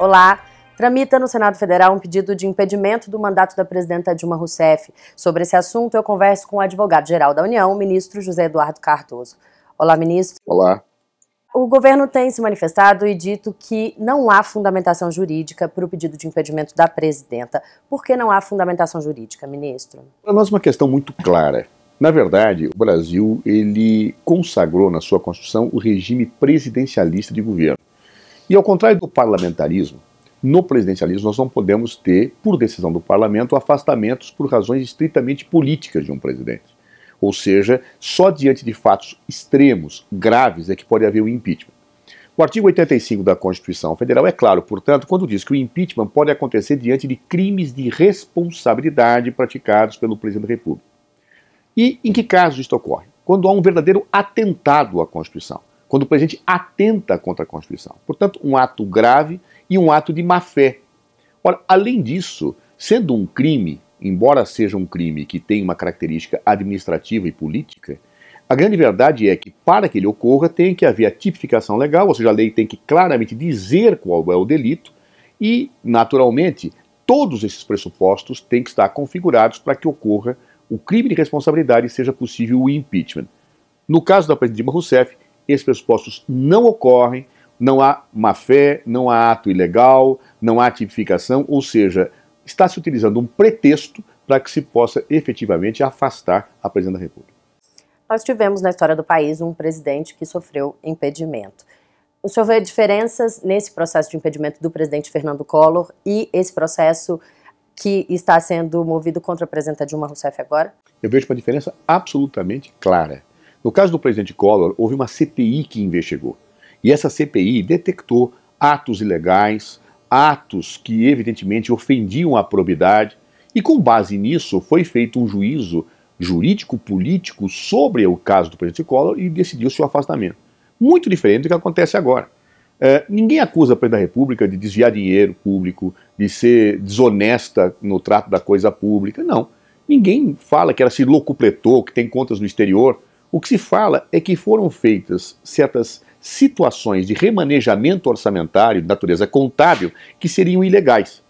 Olá. Tramita no Senado Federal um pedido de impedimento do mandato da presidenta Dilma Rousseff. Sobre esse assunto, eu converso com o advogado-geral da União, o ministro José Eduardo Cardoso. Olá, ministro. Olá. O governo tem se manifestado e dito que não há fundamentação jurídica para o pedido de impedimento da presidenta. Por que não há fundamentação jurídica, ministro? Para nós, é uma questão muito clara. Na verdade, o Brasil ele consagrou na sua Constituição o regime presidencialista de governo. E ao contrário do parlamentarismo, no presidencialismo nós não podemos ter, por decisão do parlamento, afastamentos por razões estritamente políticas de um presidente. Ou seja, só diante de fatos extremos, graves, é que pode haver o impeachment. O artigo 85 da Constituição Federal é claro, portanto, quando diz que o impeachment pode acontecer diante de crimes de responsabilidade praticados pelo presidente da República. E em que caso isto ocorre? Quando há um verdadeiro atentado à Constituição, quando o presidente atenta contra a Constituição. Portanto, um ato grave e um ato de má-fé. Ora, além disso, sendo um crime, embora seja um crime que tem uma característica administrativa e política, a grande verdade é que, para que ele ocorra, tem que haver a tipificação legal, ou seja, a lei tem que claramente dizer qual é o delito, e, naturalmente, todos esses pressupostos têm que estar configurados para que ocorra o crime de responsabilidade seja possível o impeachment. No caso da presidente Dilma Rousseff, esses pressupostos não ocorrem, não há má-fé, não há ato ilegal, não há tipificação, ou seja, está se utilizando um pretexto para que se possa efetivamente afastar a presidente da República. Nós tivemos na história do país um presidente que sofreu impedimento. O senhor vê diferenças nesse processo de impedimento do presidente Fernando Collor e esse processo que está sendo movido contra a presidenta Dilma Rousseff agora? Eu vejo uma diferença absolutamente clara. No caso do presidente Collor, houve uma CPI que investigou. E essa CPI detectou atos ilegais, atos que evidentemente ofendiam a probidade, e com base nisso foi feito um juízo jurídico-político sobre o caso do presidente Collor e decidiu seu afastamento. Muito diferente do que acontece agora. É, ninguém acusa a presidente da República de desviar dinheiro público, de ser desonesta no trato da coisa pública, não. Ninguém fala que ela se locupletou, que tem contas no exterior. O que se fala é que foram feitas certas situações de remanejamento orçamentário de natureza contábil que seriam ilegais.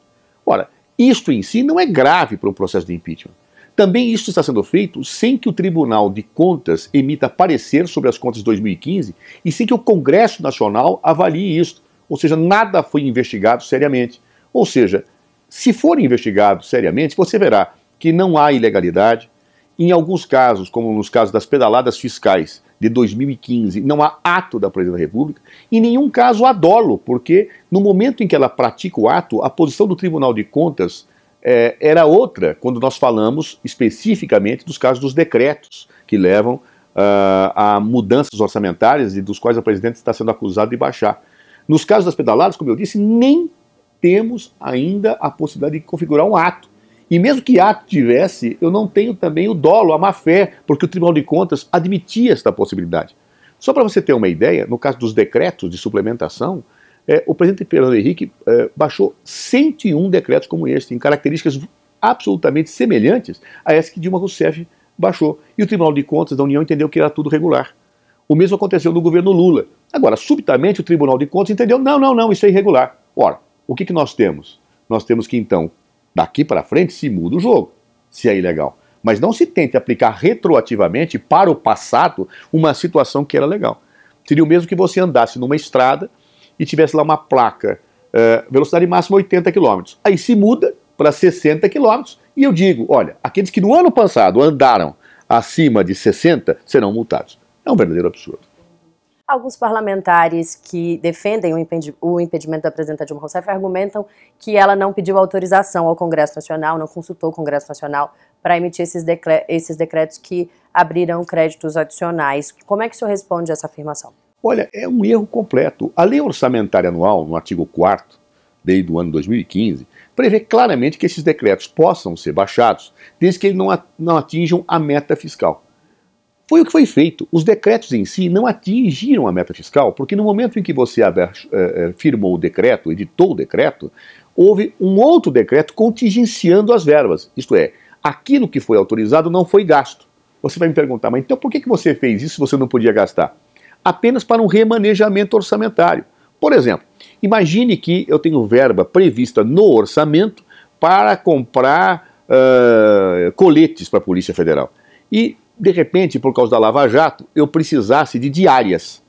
Ora, isto em si não é grave para um processo de impeachment. Também isso está sendo feito sem que o Tribunal de Contas emita parecer sobre as contas de 2015 e sem que o Congresso Nacional avalie isso. Ou seja, nada foi investigado seriamente. Ou seja, se for investigado seriamente, você verá que não há ilegalidade. Em alguns casos, como nos casos das pedaladas fiscais de 2015, não há ato da Presidência da República. Em nenhum caso há dolo, porque no momento em que ela pratica o ato, a posição do Tribunal de Contas é, era outra quando nós falamos especificamente dos casos dos decretos que levam uh, a mudanças orçamentárias e dos quais a presidente está sendo acusada de baixar. Nos casos das pedaladas, como eu disse, nem temos ainda a possibilidade de configurar um ato. E mesmo que ato tivesse, eu não tenho também o dolo, a má fé, porque o Tribunal de Contas admitia esta possibilidade. Só para você ter uma ideia, no caso dos decretos de suplementação, é, o presidente Fernando Henrique é, baixou 101 decretos como este, em características absolutamente semelhantes a essa que Dilma Rousseff baixou. E o Tribunal de Contas da União entendeu que era tudo regular. O mesmo aconteceu no governo Lula. Agora, subitamente, o Tribunal de Contas entendeu: não, não, não, isso é irregular. Ora, o que, que nós temos? Nós temos que, então, daqui para frente, se muda o jogo, se é ilegal. Mas não se tente aplicar retroativamente para o passado uma situação que era legal. Seria o mesmo que você andasse numa estrada e tivesse lá uma placa, uh, velocidade máxima 80 km. Aí se muda para 60 km e eu digo, olha, aqueles que no ano passado andaram acima de 60 serão multados. É um verdadeiro absurdo. Alguns parlamentares que defendem o, impedimento da presidenta Dilma Rousseff argumentam que ela não pediu autorização ao Congresso Nacional, não consultou o Congresso Nacional para emitir esses, decretos que abriram créditos adicionais. Como é que o senhor responde a essa afirmação? Olha, é um erro completo. A Lei Orçamentária Anual, no artigo 4 desde o ano 2015, prevê claramente que esses decretos possam ser baixados desde que eles não atinjam a meta fiscal. Foi o que foi feito. Os decretos em si não atingiram a meta fiscal, porque no momento em que você eh, eh, firmou o decreto, editou o decreto, houve um outro decreto contingenciando as verbas. Isto é, aquilo que foi autorizado não foi gasto. Você vai me perguntar, mas então por que você fez isso se você não podia gastar? apenas para um remanejamento orçamentário. Por exemplo, imagine que eu tenho verba prevista no orçamento para comprar uh, coletes para a Polícia Federal. E, de repente, por causa da Lava Jato, eu precisasse de diárias.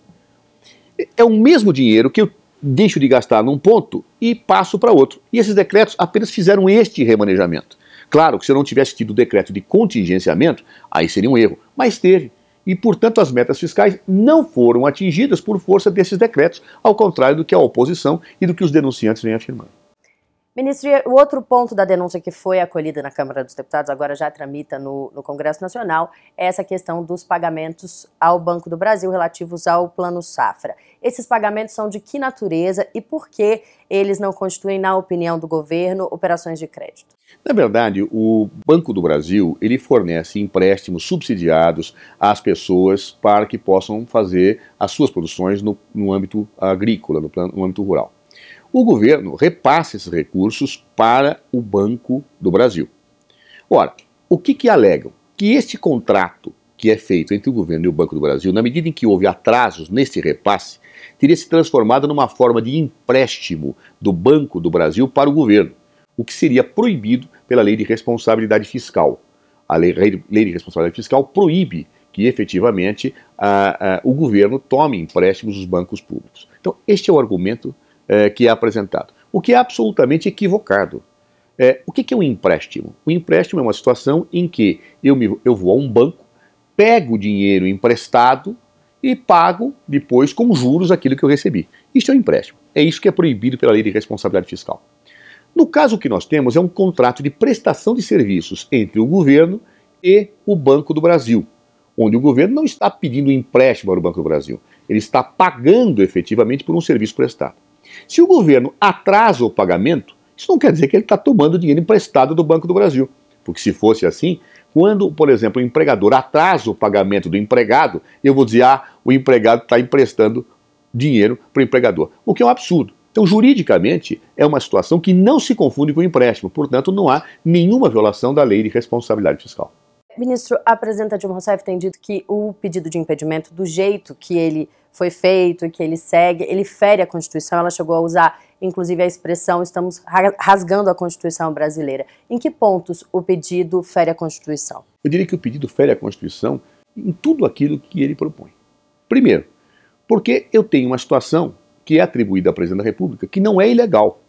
É o mesmo dinheiro que eu deixo de gastar num ponto e passo para outro. E esses decretos apenas fizeram este remanejamento. Claro que se eu não tivesse tido o decreto de contingenciamento, aí seria um erro, mas teve e, portanto, as metas fiscais não foram atingidas por força desses decretos, ao contrário do que a oposição e do que os denunciantes vêm afirmando. Ministro, o outro ponto da denúncia que foi acolhida na Câmara dos Deputados, agora já tramita no, no, Congresso Nacional, é essa questão dos pagamentos ao Banco do Brasil relativos ao Plano Safra. Esses pagamentos são de que natureza e por que eles não constituem, na opinião do governo, operações de crédito? Na verdade, o Banco do Brasil ele fornece empréstimos subsidiados às pessoas para que possam fazer as suas produções no, no âmbito agrícola, no, plano, no âmbito rural. O governo repassa esses recursos para o Banco do Brasil. Ora, o que, que alegam? Que este contrato que é feito entre o governo e o Banco do Brasil, na medida em que houve atrasos nesse repasse, teria se transformado numa forma de empréstimo do Banco do Brasil para o governo, o que seria proibido pela Lei de Responsabilidade Fiscal. A Lei, lei de Responsabilidade Fiscal proíbe que efetivamente a, a, o governo tome empréstimos dos bancos públicos. Então, este é o argumento é, que é apresentado, o que é absolutamente equivocado. É, o que, que é um empréstimo? O empréstimo é uma situação em que eu, me, eu vou a um banco pego o dinheiro emprestado e pago depois com juros aquilo que eu recebi. Isto é um empréstimo. É isso que é proibido pela lei de responsabilidade fiscal. No caso, que nós temos é um contrato de prestação de serviços entre o governo e o Banco do Brasil, onde o governo não está pedindo empréstimo ao Banco do Brasil, ele está pagando efetivamente por um serviço prestado. Se o governo atrasa o pagamento, isso não quer dizer que ele está tomando dinheiro emprestado do Banco do Brasil, porque se fosse assim, quando, por exemplo, o empregador atrasa o pagamento do empregado, eu vou dizer, ah, o empregado está emprestando dinheiro para o empregador, o que é um absurdo. Então, juridicamente, é uma situação que não se confunde com o empréstimo, portanto, não há nenhuma violação da lei de responsabilidade fiscal. Ministro, a presidenta Dilma Rousseff tem dito que o pedido de impedimento, do jeito que ele foi feito que ele segue, ele fere a Constituição, ela chegou a usar inclusive a expressão estamos rasgando a Constituição brasileira. Em que pontos o pedido fere a Constituição? Eu diria que o pedido fere a Constituição em tudo aquilo que ele propõe. Primeiro, porque eu tenho uma situação que é atribuída à presidente da República que não é ilegal.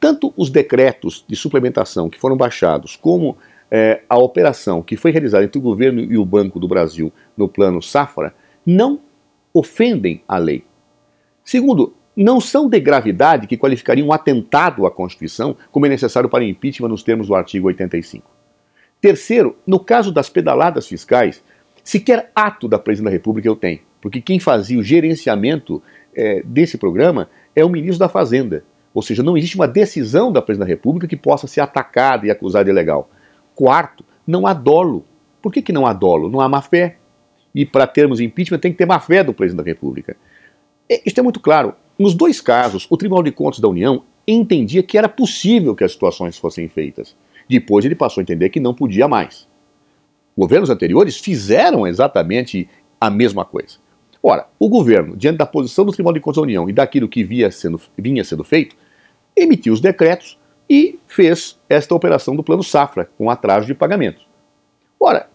Tanto os decretos de suplementação que foram baixados, como é, a operação que foi realizada entre o governo e o Banco do Brasil no plano Safra, não ofendem a lei. Segundo, não são de gravidade que qualificariam um atentado à Constituição, como é necessário para impeachment nos termos do artigo 85. Terceiro, no caso das pedaladas fiscais, sequer ato da Presidente da República eu tenho, porque quem fazia o gerenciamento é, desse programa é o ministro da Fazenda. Ou seja, não existe uma decisão da Presidente da República que possa ser atacada e acusada de ilegal. Quarto, não há dolo. Por que, que não há dolo? Não há má fé, e para termos impeachment tem que ter má fé do presidente da República. É, isto é muito claro. Nos dois casos, o Tribunal de Contas da União entendia que era possível que as situações fossem feitas. Depois ele passou a entender que não podia mais. Governos anteriores fizeram exatamente a mesma coisa. Ora, o governo, diante da posição do Tribunal de Contas da União e daquilo que sendo, vinha sendo feito, emitiu os decretos e fez esta operação do Plano Safra, com atraso de pagamentos. Ora,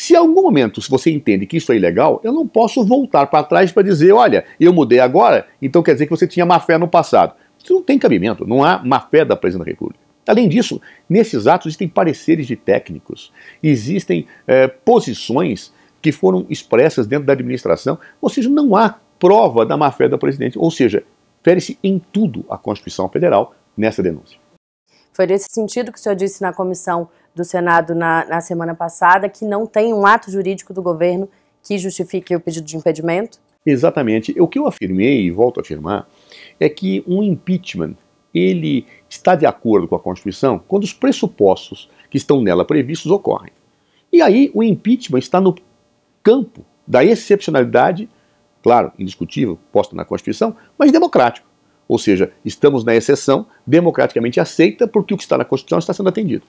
se em algum momento você entende que isso é ilegal, eu não posso voltar para trás para dizer, olha, eu mudei agora, então quer dizer que você tinha má fé no passado. Isso não tem cabimento, não há má fé da Presidente da República. Além disso, nesses atos existem pareceres de técnicos, existem é, posições que foram expressas dentro da administração, ou seja, não há prova da má fé da presidente, ou seja, fere-se em tudo a Constituição Federal nessa denúncia. Foi nesse sentido que o senhor disse na comissão do Senado na, na semana passada que não tem um ato jurídico do governo que justifique o pedido de impedimento? Exatamente. O que eu afirmei e volto a afirmar é que um impeachment ele está de acordo com a Constituição quando os pressupostos que estão nela previstos ocorrem. E aí o impeachment está no campo da excepcionalidade, claro, indiscutível, posta na Constituição, mas democrático. Ou seja, estamos na exceção democraticamente aceita porque o que está na Constituição está sendo atendido.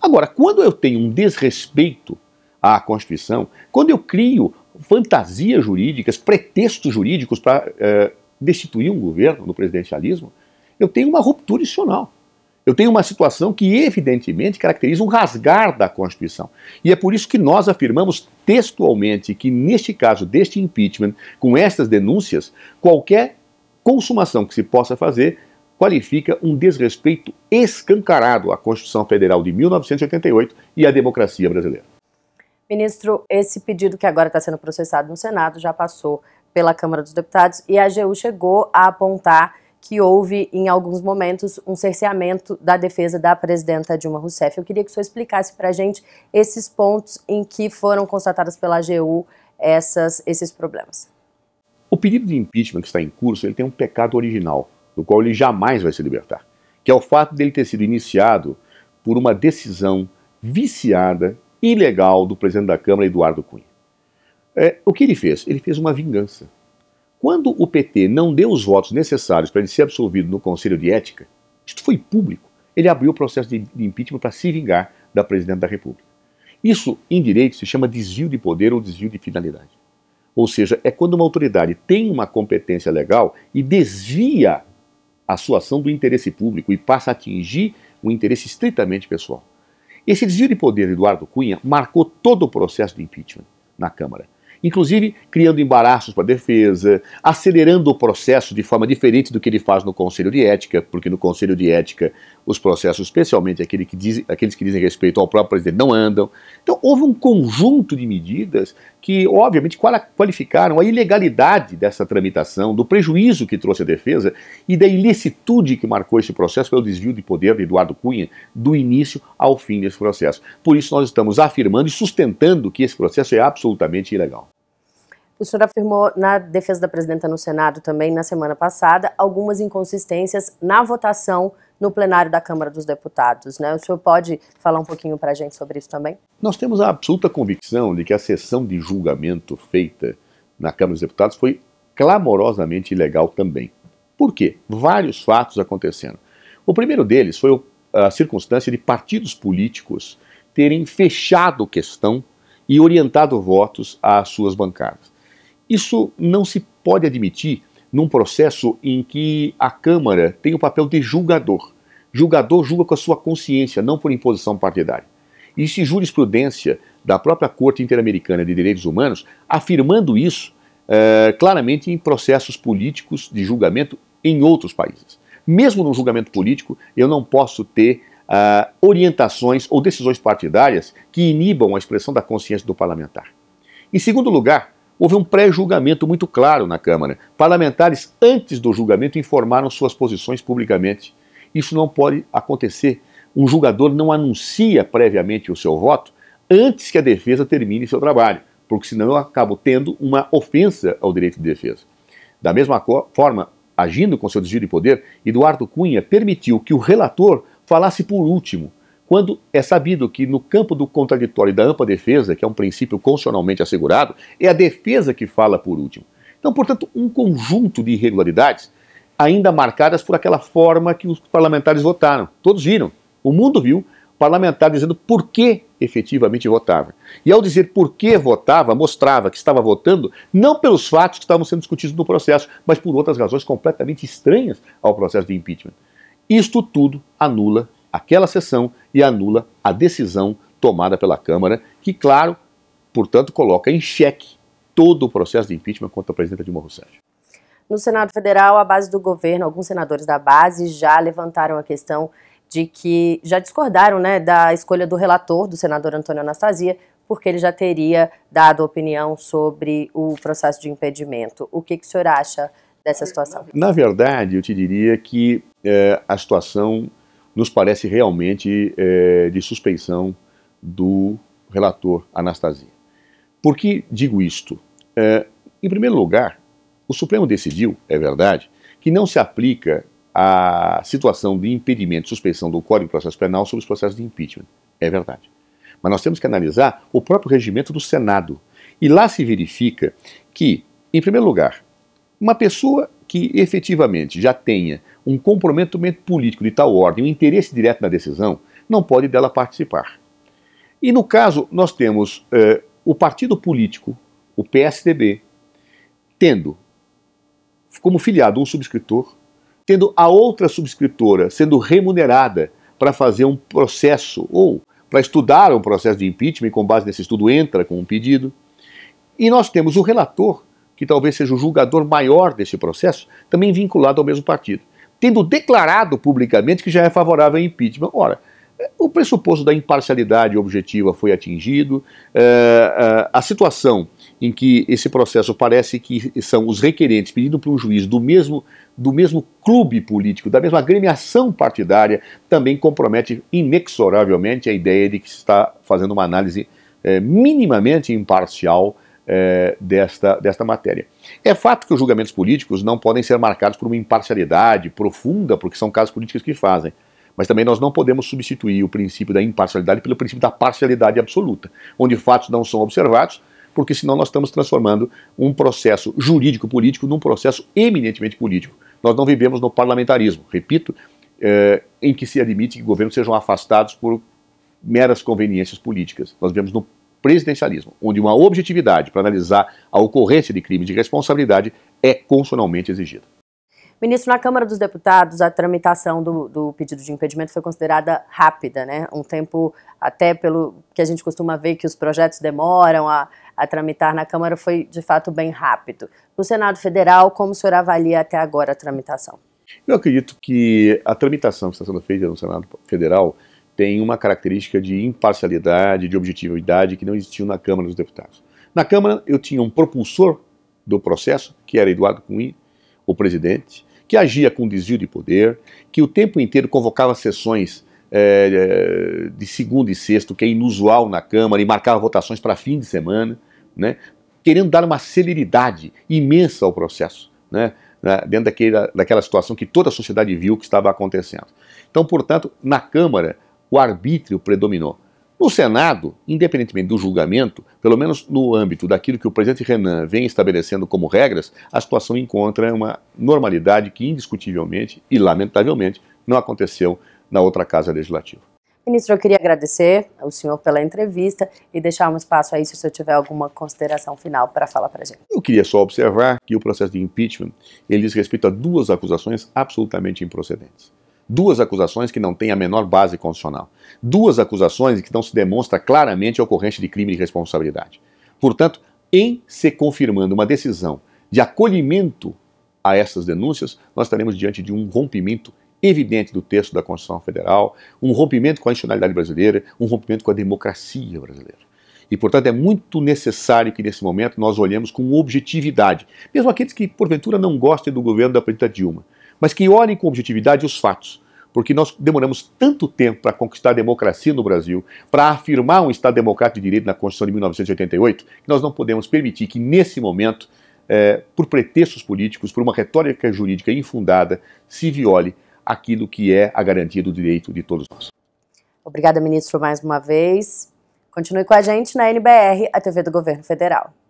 Agora, quando eu tenho um desrespeito à Constituição, quando eu crio fantasias jurídicas, pretextos jurídicos para é, destituir um governo no presidencialismo, eu tenho uma ruptura institucional. Eu tenho uma situação que evidentemente caracteriza um rasgar da Constituição. E é por isso que nós afirmamos textualmente que, neste caso deste impeachment, com estas denúncias, qualquer consumação que se possa fazer qualifica um desrespeito escancarado à Constituição Federal de 1988 e à democracia brasileira. Ministro, esse pedido que agora está sendo processado no Senado já passou pela Câmara dos Deputados e a AGU chegou a apontar que houve, em alguns momentos, um cerceamento da defesa da presidenta Dilma Rousseff. Eu queria que o senhor explicasse para a gente esses pontos em que foram constatados pela AGU essas, esses problemas pedido de impeachment que está em curso ele tem um pecado original, do qual ele jamais vai se libertar, que é o fato dele ter sido iniciado por uma decisão viciada, ilegal, do presidente da Câmara, Eduardo Cunha. É, o que ele fez? Ele fez uma vingança. Quando o PT não deu os votos necessários para ele ser absolvido no Conselho de Ética, isto foi público, ele abriu o processo de, de impeachment para se vingar da presidente da República. Isso, em direito, se chama desvio de poder ou desvio de finalidade. Ou seja, é quando uma autoridade tem uma competência legal e desvia a sua ação do interesse público e passa a atingir um interesse estritamente pessoal. Esse desvio de poder de Eduardo Cunha marcou todo o processo de impeachment na Câmara, inclusive criando embaraços para a defesa, acelerando o processo de forma diferente do que ele faz no Conselho de Ética, porque no Conselho de Ética os processos, especialmente aquele que diz, aqueles que dizem respeito ao próprio presidente, não andam. Então, houve um conjunto de medidas que, obviamente, qualificaram a ilegalidade dessa tramitação, do prejuízo que trouxe a defesa e da ilicitude que marcou esse processo pelo desvio de poder de Eduardo Cunha do início ao fim desse processo. Por isso, nós estamos afirmando e sustentando que esse processo é absolutamente ilegal. O senhor afirmou na defesa da presidenta no Senado também na semana passada algumas inconsistências na votação no plenário da Câmara dos Deputados. Né? O senhor pode falar um pouquinho para a gente sobre isso também? Nós temos a absoluta convicção de que a sessão de julgamento feita na Câmara dos Deputados foi clamorosamente ilegal também. Por quê? Vários fatos aconteceram. O primeiro deles foi a circunstância de partidos políticos terem fechado questão e orientado votos às suas bancadas. Isso não se pode admitir num processo em que a Câmara tem o papel de julgador. Julgador julga com a sua consciência, não por imposição partidária. E se jurisprudência da própria Corte Interamericana de Direitos Humanos afirmando isso é, claramente em processos políticos de julgamento em outros países. Mesmo no julgamento político, eu não posso ter Uh, orientações ou decisões partidárias que inibam a expressão da consciência do parlamentar. Em segundo lugar, Houve um pré-julgamento muito claro na Câmara. Parlamentares, antes do julgamento, informaram suas posições publicamente. Isso não pode acontecer. Um julgador não anuncia previamente o seu voto antes que a defesa termine seu trabalho, porque senão eu acabo tendo uma ofensa ao direito de defesa. Da mesma forma, agindo com seu desvio de poder, Eduardo Cunha permitiu que o relator falasse por último quando é sabido que no campo do contraditório e da ampla defesa, que é um princípio constitucionalmente assegurado, é a defesa que fala por último. Então, portanto, um conjunto de irregularidades ainda marcadas por aquela forma que os parlamentares votaram. Todos viram, o mundo viu, o parlamentar dizendo por que efetivamente votava. E ao dizer por que votava, mostrava que estava votando não pelos fatos que estavam sendo discutidos no processo, mas por outras razões completamente estranhas ao processo de impeachment. Isto tudo anula aquela sessão e anula a decisão tomada pela Câmara, que, claro, portanto, coloca em xeque todo o processo de impeachment contra a presidenta Dilma Rousseff. No Senado Federal, a base do governo, alguns senadores da base já levantaram a questão de que já discordaram né, da escolha do relator, do senador Antônio Anastasia, porque ele já teria dado opinião sobre o processo de impedimento. O que, que o senhor acha dessa situação? Na verdade, eu te diria que é, a situação nos parece realmente é, de suspeição do relator Anastasia. Por que digo isto? É, em primeiro lugar, o Supremo decidiu, é verdade, que não se aplica a situação de impedimento, suspeição do Código de Processo Penal sobre os processos de impeachment. É verdade. Mas nós temos que analisar o próprio regimento do Senado. E lá se verifica que, em primeiro lugar, uma pessoa que efetivamente já tenha um comprometimento político de tal ordem, um interesse direto na decisão, não pode dela participar. E no caso, nós temos eh, o partido político, o PSDB, tendo como filiado um subscritor, tendo a outra subscritora sendo remunerada para fazer um processo ou para estudar um processo de impeachment, com base nesse estudo entra com um pedido. E nós temos o relator que talvez seja o julgador maior deste processo, também vinculado ao mesmo partido, tendo declarado publicamente que já é favorável ao impeachment. Ora, eh, o pressuposto da imparcialidade objetiva foi atingido, eh, eh, a situação em que esse processo parece que são os requerentes pedindo para um juiz do mesmo, do mesmo clube político, da mesma agremiação partidária, também compromete inexoravelmente a ideia de que se está fazendo uma análise é, minimamente imparcial é, desta, desta matéria. É fato que os julgamentos políticos não podem ser marcados por uma imparcialidade profunda, porque são casos políticos que fazem. Mas também nós não podemos substituir o princípio da imparcialidade pelo princípio da parcialidade absoluta, onde fatos não são observados, porque senão nós estamos transformando um processo jurídico-político num processo eminentemente político. Nós não vivemos no parlamentarismo, repito, é, em que se admite que governos sejam afastados por meras conveniências políticas. Nós vivemos no presidencialismo, onde uma objetividade para analisar a ocorrência de crime de responsabilidade é constitucionalmente exigida. Ministro, na Câmara dos Deputados, a tramitação do, do, pedido de impedimento foi considerada rápida, né? Um tempo, até pelo que a gente costuma ver que os projetos demoram a, a tramitar na Câmara, foi de fato bem rápido. No Senado Federal, como o senhor avalia até agora a tramitação? Eu acredito que a tramitação que está sendo feita no Senado Federal tem uma característica de imparcialidade, de objetividade que não existiu na Câmara dos Deputados. Na Câmara eu tinha um propulsor do processo, que era Eduardo Cunha, o presidente, que agia com desvio de poder, que o tempo inteiro convocava sessões é, de segunda e sexto, que é inusual na Câmara, e marcava votações para fim de semana, né, querendo dar uma celeridade imensa ao processo, né, dentro daquela, daquela situação que toda a sociedade viu que estava acontecendo. Então, portanto, na Câmara, o arbítrio predominou. No Senado, independentemente do julgamento, pelo menos no âmbito daquilo que o presidente Renan vem estabelecendo como regras, a situação encontra uma normalidade que indiscutivelmente e lamentavelmente não aconteceu na outra casa legislativa. Ministro, eu queria agradecer ao senhor pela entrevista e deixar um espaço aí se o senhor tiver alguma consideração final para falar para a gente. Eu queria só observar que o processo de impeachment ele diz respeito a duas acusações absolutamente improcedentes. Duas acusações que não têm a menor base constitucional. Duas acusações que não se demonstra claramente a ocorrência de crime de responsabilidade. Portanto, em se confirmando uma decisão de acolhimento a essas denúncias, nós estaremos diante de um rompimento evidente do texto da Constituição Federal, um rompimento com a institucionalidade brasileira, um rompimento com a democracia brasileira. E, portanto, é muito necessário que, nesse momento, nós olhemos com objetividade, mesmo aqueles que, porventura, não gostem do governo da presidenta Dilma mas que olhem com objetividade os fatos. Porque nós demoramos tanto tempo para conquistar a democracia no Brasil, para afirmar um Estado democrático de direito na Constituição de 1988, que nós não podemos permitir que, nesse momento, é, por pretextos políticos, por uma retórica jurídica infundada, se viole aquilo que é a garantia do direito de todos nós. Obrigada, ministro, mais uma vez. Continue com a gente na NBR, a TV do Governo Federal.